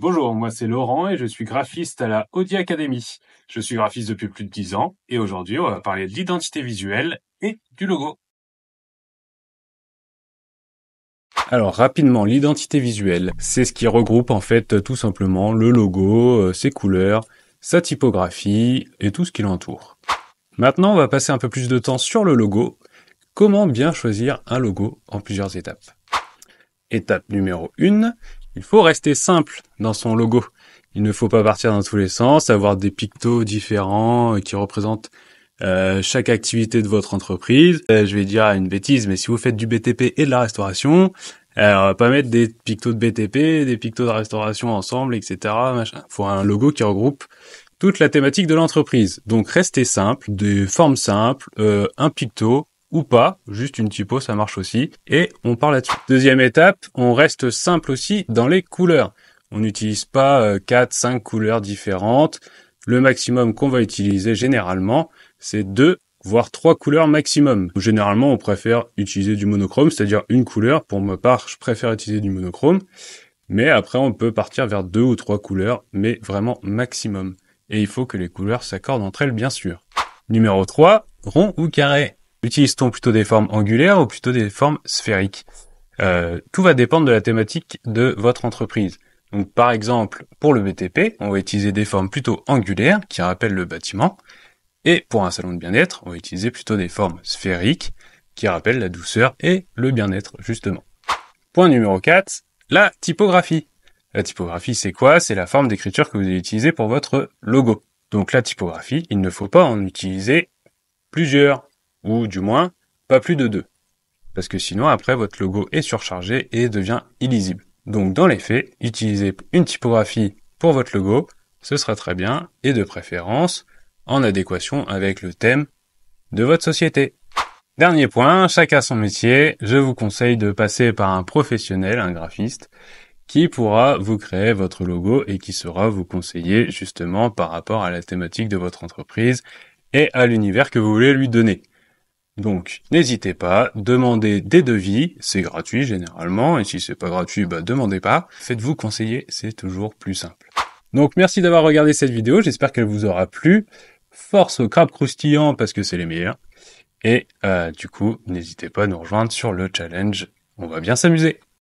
Bonjour, moi c'est Laurent et je suis graphiste à la Audi Academy. Je suis graphiste depuis plus de 10 ans et aujourd'hui on va parler de l'identité visuelle et du logo. Alors rapidement, l'identité visuelle, c'est ce qui regroupe en fait tout simplement le logo, euh, ses couleurs, sa typographie et tout ce qui l'entoure. Maintenant, on va passer un peu plus de temps sur le logo. Comment bien choisir un logo en plusieurs étapes Étape numéro 1, il faut rester simple dans son logo. Il ne faut pas partir dans tous les sens, avoir des pictos différents qui représentent euh, chaque activité de votre entreprise. Euh, je vais dire une bêtise, mais si vous faites du BTP et de la restauration, euh, pas mettre des pictos de BTP, des pictos de restauration ensemble, etc. Machin. Faut un logo qui regroupe toute la thématique de l'entreprise. Donc restez simple, des formes simples, un picto, ou pas, juste une typo, ça marche aussi, et on part là-dessus. Deuxième étape, on reste simple aussi dans les couleurs. On n'utilise pas 4, euh, 5 couleurs différentes. Le maximum qu'on va utiliser généralement, c'est deux, voire trois couleurs maximum. Généralement, on préfère utiliser du monochrome, c'est-à-dire une couleur. Pour ma part, je préfère utiliser du monochrome. Mais après, on peut partir vers deux ou trois couleurs, mais vraiment maximum. Et il faut que les couleurs s'accordent entre elles, bien sûr. Numéro 3, rond ou carré utilise-t-on plutôt des formes angulaires ou plutôt des formes sphériques euh, Tout va dépendre de la thématique de votre entreprise. Donc par exemple, pour le BTP, on va utiliser des formes plutôt angulaires qui rappellent le bâtiment. Et pour un salon de bien-être, on va utiliser plutôt des formes sphériques qui rappellent la douceur et le bien-être, justement. Point numéro 4, la typographie. La typographie, c'est quoi C'est la forme d'écriture que vous allez utiliser pour votre logo. Donc la typographie, il ne faut pas en utiliser plusieurs ou du moins pas plus de deux. Parce que sinon après votre logo est surchargé et devient illisible. Donc dans les faits, utilisez une typographie pour votre logo, ce sera très bien et de préférence en adéquation avec le thème de votre société. Dernier point, chacun son métier, je vous conseille de passer par un professionnel, un graphiste, qui pourra vous créer votre logo et qui sera vous conseiller justement par rapport à la thématique de votre entreprise et à l'univers que vous voulez lui donner. Donc, n'hésitez pas, demandez des devis, c'est gratuit généralement, et si c'est pas gratuit, bah demandez pas. Faites-vous conseiller, c'est toujours plus simple. Donc, merci d'avoir regardé cette vidéo, j'espère qu'elle vous aura plu. Force aux crabes croustillants parce que c'est les meilleurs. Et euh, du coup, n'hésitez pas à nous rejoindre sur le challenge, on va bien s'amuser.